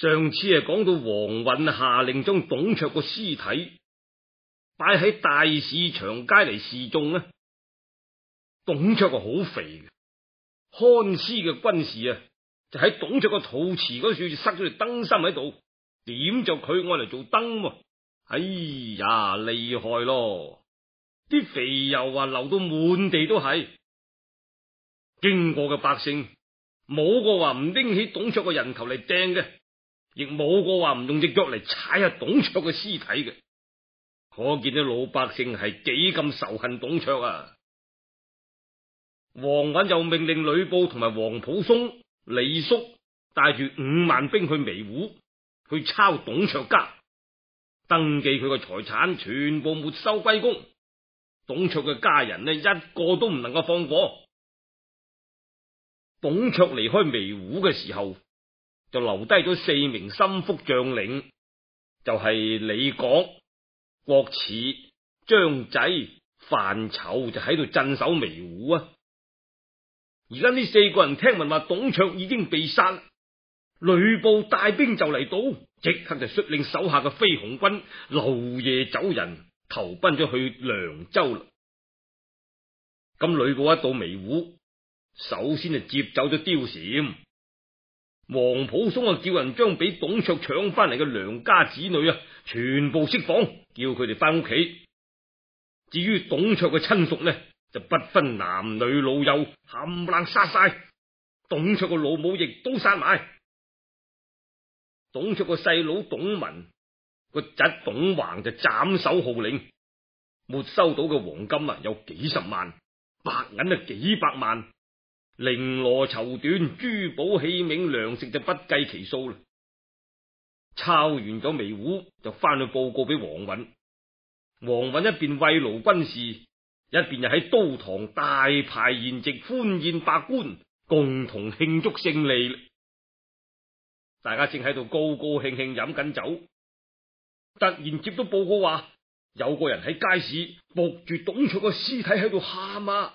上次啊讲到黄允下令将董卓个尸体摆喺大市长街嚟示众啊！董卓啊好肥，汉司嘅军事啊就喺董卓个肚脐嗰处塞咗条灯芯喺度，点就佢爱嚟做灯？哎呀，厉害咯！啲肥油啊流到满地都系，经过嘅百姓冇个话唔拎起董卓个人头嚟掟嘅。亦冇个话唔用只脚嚟踩下董卓嘅尸体嘅，可见啲老百姓系几咁仇恨董卓啊！王允又命令吕布同埋黄甫松、李肃带住五万兵去微户去抄董卓家，登记佢嘅财产全部没收归公，董卓嘅家人呢一个都唔能够放过。董卓离开微户嘅时候。就留低咗四名心腹将领，就系李广、郭始、张仔、范丑，就喺度镇守眉湖啊！而家呢四个人听闻话董卓已经被杀，吕布带兵就嚟到，即刻就率领手下嘅飞鸿军，漏夜走人，投奔咗去凉州啦。咁吕布一到眉湖，首先就接走咗貂蝉。黄甫松啊，叫人将俾董卓抢翻嚟嘅良家子女啊，全部释放，叫佢哋翻屋企。至于董卓嘅亲属呢，就不分男女老幼，冚唪唥杀晒。董卓嘅老母亦都杀埋。董卓个细佬董文，个侄董横就斩首号令。没收到嘅黄金啊，有几十万，白银啊，几百万。绫罗绸缎、珠宝器皿、粮食就不计其数啦。抄完咗微糊就翻去报告俾黄允，黄允一边慰劳军事，一边就喺都堂大排筵席，欢宴百官，共同庆祝胜利。大家正喺度高高兴兴饮紧酒，突然接到报告话，有个人喺街市目住董卓个尸体喺度喊啊！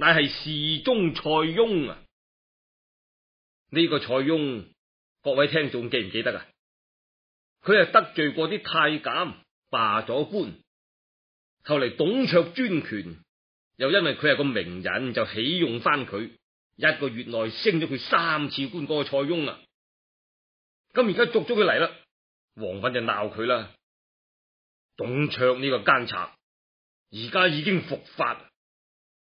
乃系侍中蔡邕啊！呢个蔡邕，各位听众记唔记得啊？佢系得罪过啲太监，罢咗官。后嚟董卓专权，又因为佢系个名人，就起用翻佢。一个月内升咗佢三次官嗰个蔡邕啊！咁而家捉咗佢嚟啦，王允就闹佢啦。董卓呢个奸贼，而家已经伏法。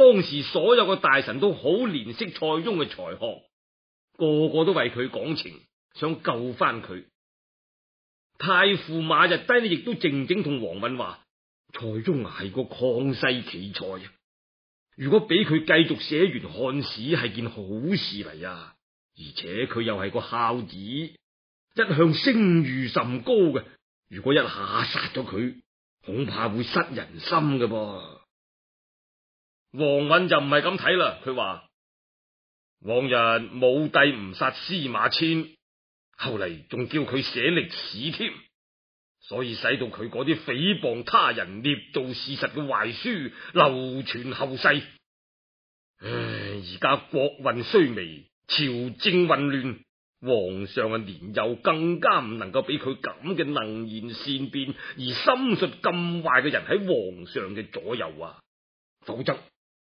当时所有嘅大臣都好怜惜蔡邕嘅才学，个个都为佢讲情，想救翻佢。太傅马日低呢，亦都静静同王允话：蔡邕系个旷世奇才啊！如果俾佢继续写完汉史，系件好事嚟啊！而且佢又系个孝子，一向声誉甚高嘅。如果一下杀咗佢，恐怕会失人心嘅噃。王允就唔系咁睇啦，佢话往日武帝唔杀司马迁，后嚟仲叫佢写历史添，所以使到佢嗰啲诽谤他人、捏造事实嘅坏书流传后世。唉，而家国运衰微，朝政混乱，皇上啊年幼，更加唔能够俾佢咁嘅能言善辩而心术咁坏嘅人喺皇上嘅左右啊，否则。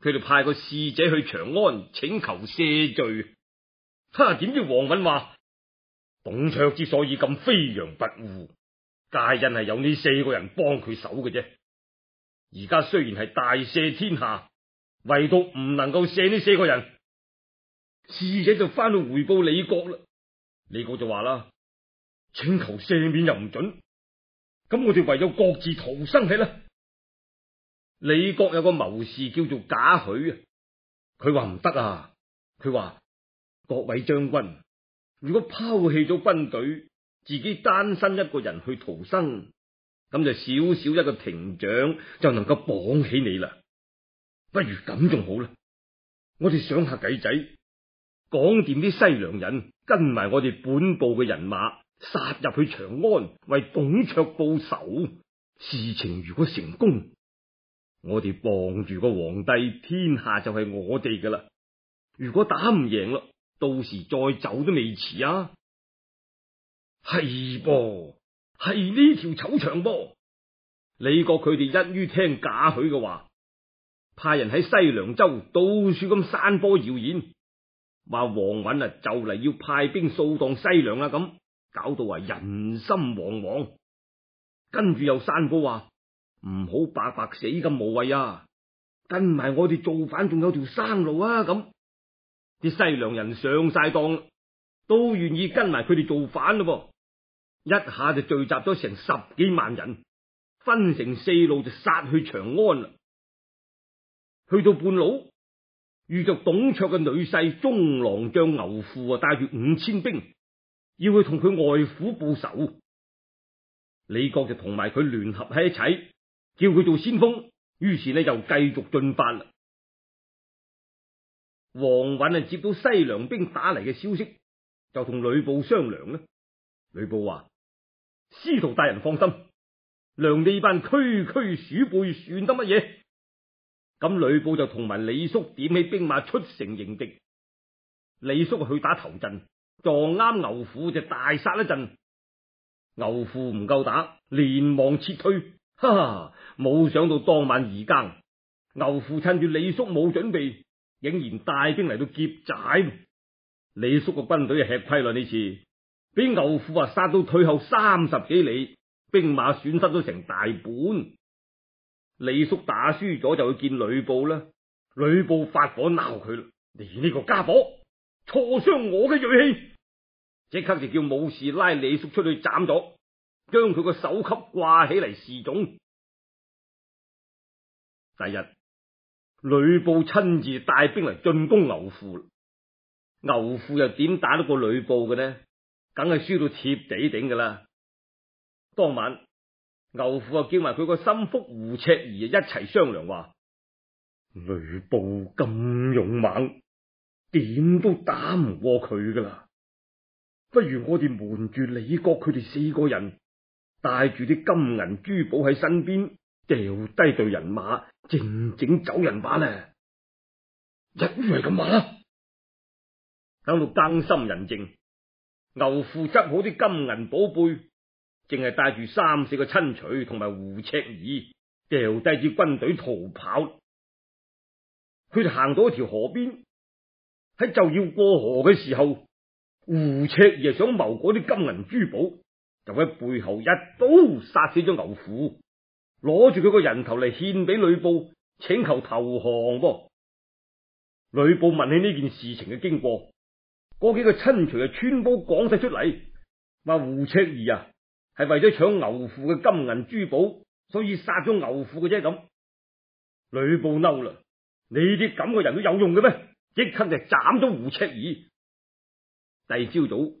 佢哋派个侍者去长安请求赦罪，哈？点知王允话董卓之所以咁飞扬跋扈，皆因系有呢四个人帮佢手嘅啫。而家虽然系大赦天下，唯独唔能够赦呢四个人。侍者就翻去回报李国啦，李国就话啦：请求赦免又唔准，咁我哋唯有各自逃生起啦。李国有个谋士叫做贾诩啊，佢话唔得啊，佢话各位将军，如果抛弃咗军队，自己单身一个人去逃生，咁就少少一个亭长就能够绑起你啦。不如咁仲好啦，我哋上下计仔，讲掂啲西凉人跟埋我哋本部嘅人马，杀入去长安为董卓报仇。事情如果成功。我哋傍住个皇帝，天下就系我哋噶啦。如果打唔赢啦，到时再走都未迟啊。系噃，系呢条丑长噃。李国佢哋一于听假许嘅话，派人喺西凉州到处咁散播谣言，话王允啊就嚟要派兵扫荡西凉啦，咁搞到啊人心惶惶。跟住又散播话。唔好白白死咁无谓啊！跟埋我哋造反仲有条生路啊！咁啲西凉人上晒当，都愿意跟埋佢哋造反咯。一下就聚集咗成十几万人，分成四路就杀去长安啦。去到半路，遇着董卓嘅女婿中郎将牛父啊，带住五千兵要去同佢外父报仇。李国就同埋佢联合喺一齐。叫佢做先锋，于是呢就继续进发啦。王允啊接到西凉兵打嚟嘅消息，就同吕布商量啦。吕布话：司徒大人放心，梁呢班区区鼠辈算得乜嘢？咁吕布就同埋李叔点起兵马出城迎敌。李叔去打头阵，撞啱牛虎就大杀一阵。牛虎唔够打，连忙撤退。哈！哈，冇想到当晚而更，牛父趁住李叔冇准备，竟然带兵嚟到劫寨。李叔个军队吃亏啦，呢次俾牛父啊杀到退后三十几里，兵马损失咗成大半。李叔打输咗就去见吕布啦，吕布发火闹佢啦，你呢个家伙挫伤我嘅锐气，即刻就叫武士拉李叔出去斩咗。将佢个手级挂起嚟示众。第日，吕布亲自带兵嚟进攻牛父，牛父又点打得过吕布嘅呢？梗系输到贴地顶噶啦。当晚，牛父啊叫埋佢个心腹胡赤儿一齐商量话：吕布咁勇猛，点都打唔过佢噶啦。不如我哋瞒住李国佢哋四个人。带住啲金银珠宝喺身边，掉低对人马，静静走人板呢？一系咁啦。等到更心人静，牛父执好啲金银宝贝，净系带住三四个亲随同埋胡赤儿，掉低支军队逃跑。佢哋行到一条河边，喺就要过河嘅时候，胡赤儿想谋嗰啲金银珠宝。就喺背后一刀杀死咗牛虎，攞住佢个人头嚟献俾吕布，请求投降。噃，吕布问起呢件事情嘅经过，嗰几个亲随就穿煲讲晒出嚟，话胡赤儿啊系为咗抢牛父嘅金银珠宝，所以杀咗牛父嘅啫咁。吕布嬲啦，你啲咁嘅人都有用嘅咩？即刻就斩咗胡赤儿。第二朝早。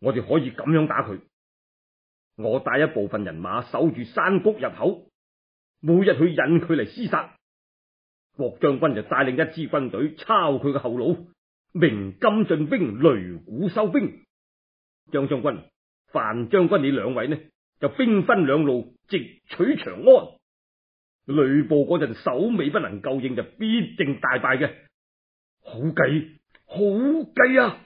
我哋可以咁样打佢，我带一部分人马守住山谷入口，每日去引佢嚟厮杀。郭将军就带领一支军队抄佢嘅后脑，明金进兵，擂鼓收兵。张将军、范将军，你两位呢？就兵分两路，直取长安。吕布嗰阵首尾不能够应，就必定大败嘅。好计，好计啊！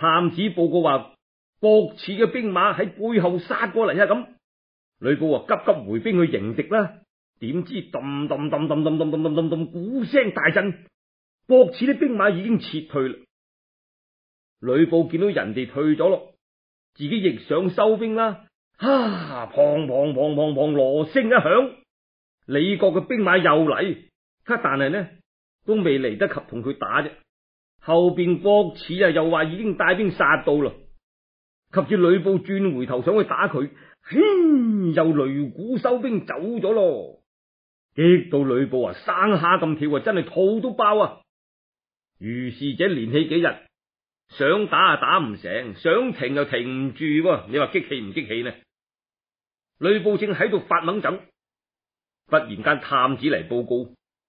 探子报告话，博耻嘅兵马喺背后杀过嚟啊！咁，吕布啊，急急回兵去迎敌啦。点知，咚咚咚咚咚咚咚咚鼓声大震，博耻啲兵马已经撤退啦。吕布见到人哋退咗咯，自己亦想收兵啦。哈，砰砰砰砰砰，锣声一响，李国嘅兵马又嚟。佢但系呢，都未嚟得及同佢打啫。后边郭汜啊，又话已经带兵杀到啦，及住吕布转回头想去打佢，哼，又擂鼓收兵走咗咯，激到吕布啊，生虾咁跳啊，真系肚都爆啊！于是者连气几日，想打啊打唔成，想停又停唔住，你话激气唔激气呢？吕布正喺度发猛走，忽然间探子嚟报告。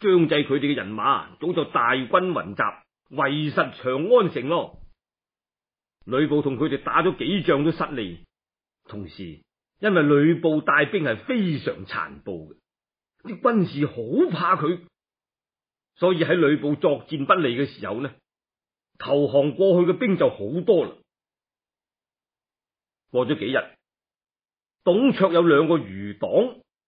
张济佢哋嘅人马早就大军云集，围实长安城咯。吕布同佢哋打咗几仗都失利，同时因为吕布带兵系非常残暴嘅，啲军士好怕佢，所以喺吕布作战不利嘅时候呢，投降过去嘅兵就好多啦。过咗几日，董卓有两个余党。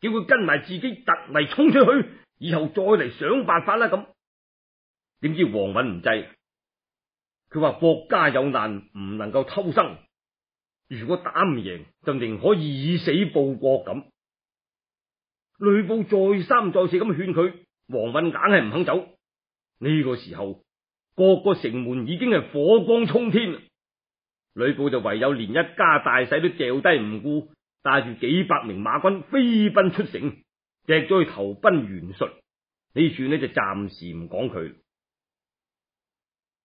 叫佢跟埋自己突围冲出去，以后再嚟想办法啦。咁，点知黄允唔制，佢话国家有难唔能够偷生，如果打唔赢就宁可以以死报国咁。吕布再三再四咁劝佢，黄允硬系唔肯走。呢个时候，各个城门已经系火光冲天，吕布就唯有连一家大细都掉低唔顾。带住几百名马军飞奔出城，踢咗去投奔袁术。呢处呢就暂时唔讲佢。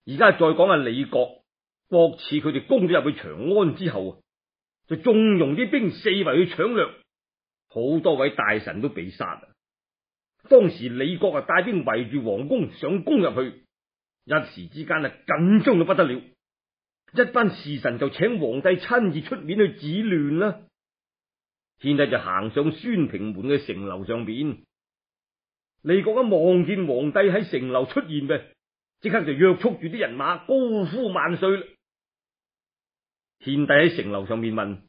而家再讲下李国，国次，佢哋攻咗入去长安之后啊，就纵容啲兵四围去抢掠，好多位大臣都被杀。当时李国啊带兵围住皇宫，想攻入去，一时之间啊紧张到不得了。一班侍臣就请皇帝亲自出面去止乱啦。天帝就行上宣平门嘅城楼上边，李国一望见皇帝喺城楼出现嘅，即刻就约束住啲人马，高呼万岁。献帝喺城楼上面问：，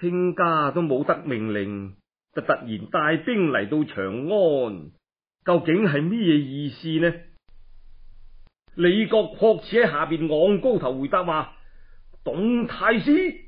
卿家都冇得命令，就突然带兵嚟到长安，究竟系咩意思呢？李国确然喺下边昂高头回答话：，董太师。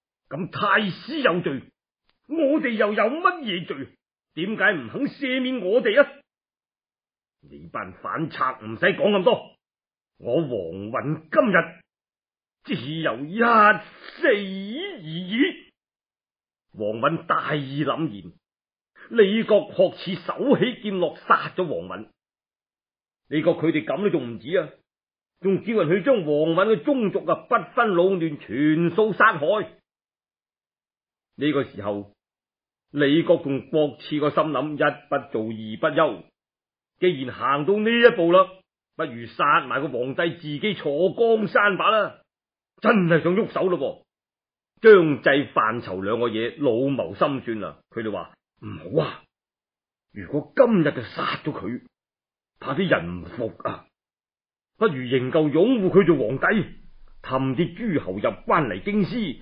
咁太师有罪，我哋又有乜嘢罪？点解唔肯赦免我哋啊？你班反贼唔使讲咁多，我黄云今日只有一死而已。黄允大义凛然，李国确似手起剑落杀咗黄允。李国佢哋咁都仲唔止啊？仲叫人去将黄允嘅宗族啊，不分老嫩，全数杀害。呢个时候，李国同国次个心谂：一不做二不休，既然行到呢一步啦，不如杀埋个皇帝，自己坐江山吧啦。真系想喐手咯噃。张济范筹两个嘢老谋心算啦，佢哋话唔好啊。如果今日就杀咗佢，怕啲人唔服啊。不如仍旧拥护佢做皇帝，氹啲诸侯入关嚟京师。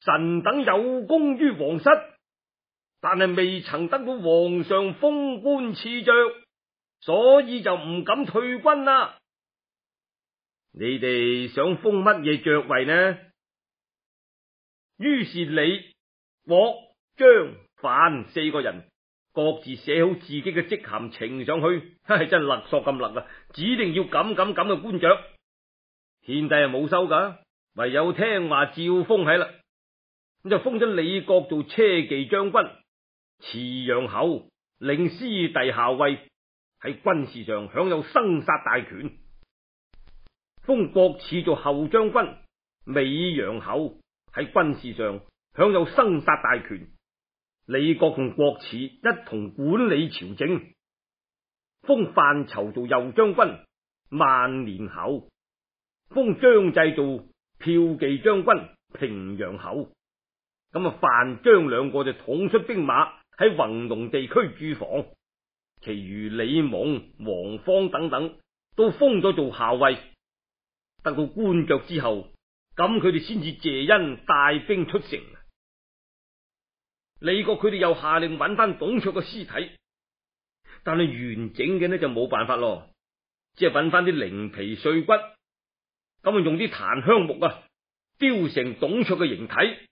臣等有功于皇室，但系未曾得到皇上封官赐爵，所以就唔敢退军啦。你哋想封乜嘢爵位呢？于是你、我、张、范四个人各自写好自己嘅职衔呈上去，真勒索咁勒啊！指定要咁咁咁嘅官爵，献帝系冇收噶，唯有听话照封系啦。咁就封咗李国做车骑将军，慈阳侯，令师弟校尉，喺军事上享有生杀大权；封国耻做后将军，美阳侯，喺军事上享有生杀大权。李国同国耻一同管理朝政，封范筹做右将军，万年侯；封张济做票骑将军，平阳侯。咁范将两个就统出兵马喺弘农地区驻防，其余李蒙、王方等等都封咗做校尉。得到官爵之后，咁佢哋先至谢恩带兵出城。李国佢哋又下令揾翻董卓嘅尸体，但系完整嘅呢就冇办法咯，只系揾翻啲零皮碎骨，咁啊用啲檀香木啊雕成董卓嘅形体。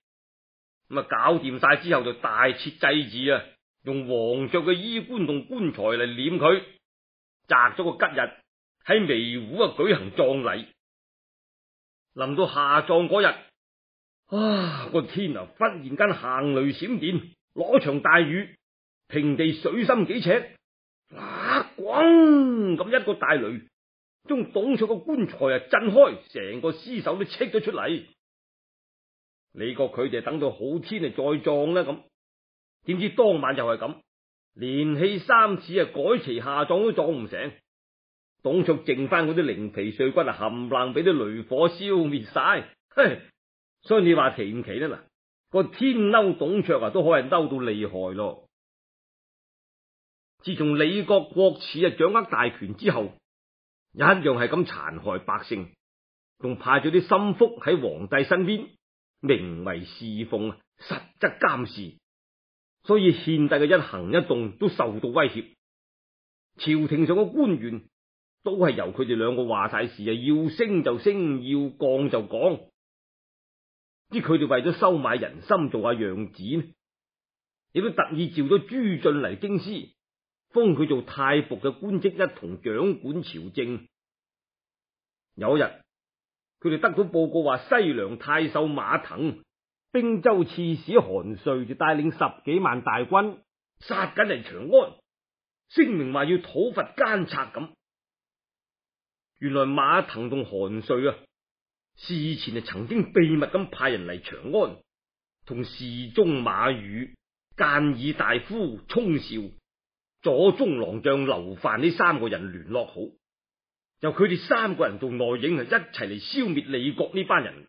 咁啊，搞掂晒之后就大设祭祀啊，用皇上嘅衣冠同棺材嚟殓佢，择咗个吉日喺眉湖啊举行葬礼。临到下葬嗰日，啊个天啊忽然间行雷闪电，攞场大雨，平地水深几尺，哗滚咁一个大雷，将董卓个棺材啊震开，成个尸首都出咗出嚟。李国佢哋等到好天嚟再撞啦咁点知当晚就系咁，连气三次啊，改旗下葬都撞唔成。董卓剩翻嗰啲零皮碎骨啊，冚唪俾啲雷火消灭晒。嘿，所以你话奇唔奇咧？嗱，个天嬲董卓啊，都可系嬲到厉害咯。自从李国国耻啊，掌握大权之后，一样系咁残害百姓，仲派咗啲心腹喺皇帝身边。名为侍奉，实则监视，所以献帝嘅一行一动都受到威胁。朝廷上嘅官员都系由佢哋两个话晒事，要升就升，要降就降。啲佢哋为咗收买人心做下样子呢，亦都特意召咗朱俊嚟京师，封佢做太仆嘅官职，一同掌管朝政。有一日。佢哋得到报告话，西凉太守马腾、兵州刺史韩遂就带领十几万大军杀紧嚟长安，声明话要讨伐奸贼咁。原来马腾同韩遂啊，事前啊曾经秘密咁派人嚟长安，同侍中马宇、谏议大夫冲少、左中郎将刘范呢三个人联络好。由佢哋三个人做内啊一齐嚟消灭李国呢班人。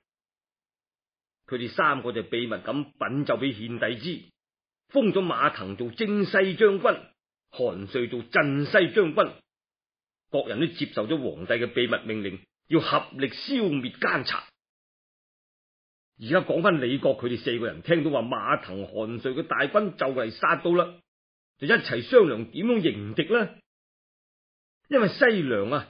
佢哋三个就秘密咁禀奏俾献帝知，封咗马腾做征西将军，韩遂做镇西将军。各人都接受咗皇帝嘅秘密命令，要合力消灭奸贼。而家讲翻李国，佢哋四个人听到话马腾、韩遂嘅大军就嚟杀到啦，就一齐商量点样迎敌啦。因为西凉啊！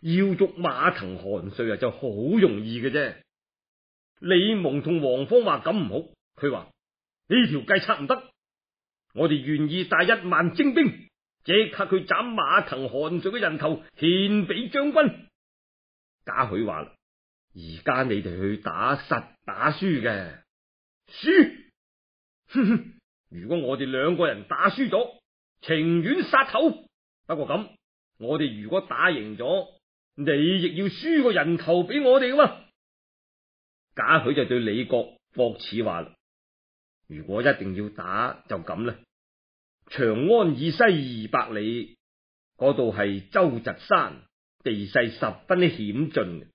要捉马腾、韩遂就好容易嘅啫。李蒙同黄方话咁唔好，佢话呢条计差唔得，我哋愿意带一万精兵，即刻去斩马腾、韩遂嘅人头献俾将军。贾诩话啦，而家你哋去打实打输嘅输，如果我哋两个人打输咗，情愿杀头。不过咁，我哋如果打赢咗。你亦要输个人头俾我哋噶嘛？贾诩就对李国博此话啦：，如果一定要打就咁啦。长安以西二百里嗰度系周集山，地势十分险峻。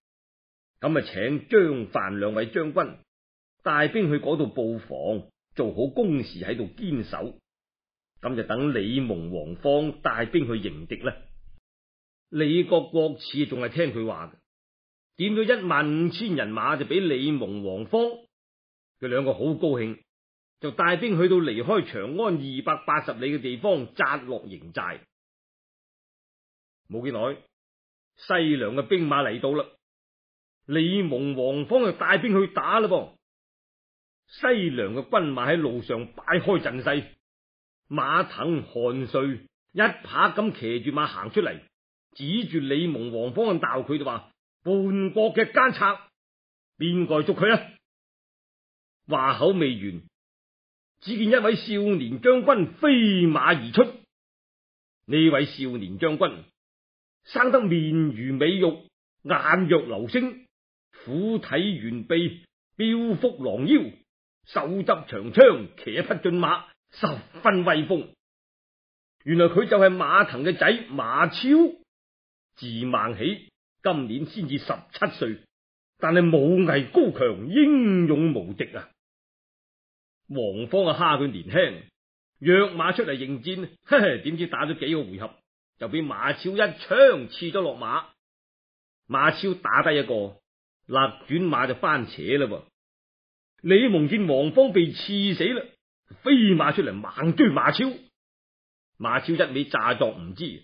咁啊，请张范两位将军带兵去嗰度布防，做好工事喺度坚守。咁就等李蒙、王方带兵去迎敌啦。李国国次仲系听佢话嘅，点咗一万五千人马就俾李蒙、王方，佢两个好高兴，就带兵去到离开长安二百八十里嘅地方扎落营寨。冇几耐，西凉嘅兵马嚟到啦，李蒙、王方就带兵去打啦。西凉嘅军马喺路上摆开阵势，马腾、韩遂一拍咁骑住马行出嚟。指住李蒙、王方就闹佢就话叛国嘅奸贼，边个捉佢啊？话口未完，只见一位少年将军飞马而出。呢位少年将军生得面如美玉，眼若流星，虎体猿臂，彪腹狼腰，手执长枪，骑一匹骏马，十分威风。原来佢就系马腾嘅仔马超。自孟起，今年先至十七岁，但系武艺高强、英勇无敌啊！王方啊，虾佢年轻，跃马出嚟迎战，点知打咗几个回合，就俾马超一枪刺咗落马。马超打低一个，立转马就翻扯啦！李蒙见王方被刺死啦，飞马出嚟猛追马超。马超一味诈作唔知。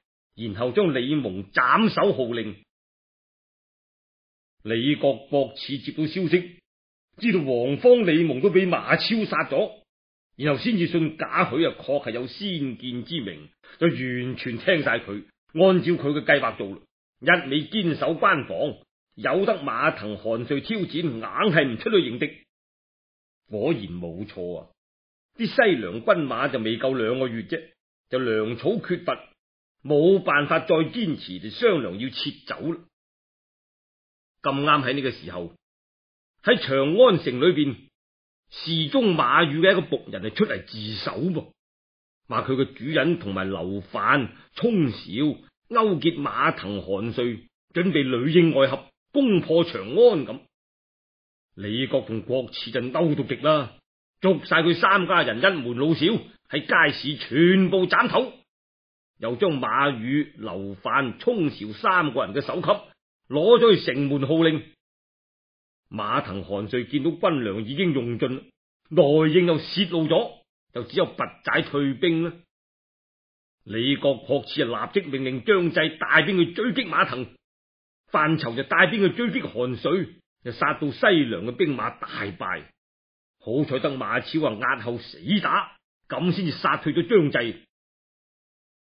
然后将李蒙斩首号令，李国博次接到消息，知道王方、李蒙都俾马超杀咗，然后先至信贾诩啊，确系有先见之明，就完全听晒佢，按照佢嘅计划做。一味坚守关防，有得马腾、韩遂挑战，硬系唔出去迎敌。果然冇错啊！啲西凉军马就未够两个月啫，就粮草缺乏。冇办法再坚持，就商量要撤走啦。咁啱喺呢个时候，喺长安城里边，侍中马宇嘅一个仆人就出嚟自首，噃，话佢个主人同埋流犯冲少勾结马腾、韩遂，准备里应外合攻破长安咁。李国同郭汜就嬲到极啦，捉晒佢三家人一门老少喺街市全部斩头。又将马宇、刘范、冲绍三个人嘅手级攞咗去城门号令。马腾、韩遂见到军粮已经用尽，内应又泄露咗，就只有拔寨退兵啦。李傕、霍氏立即命令张济带兵去追击马腾，范畴就带兵去追击韩遂，就杀到西凉嘅兵马大败。好彩得马超啊压后死打，咁先至杀退咗张济。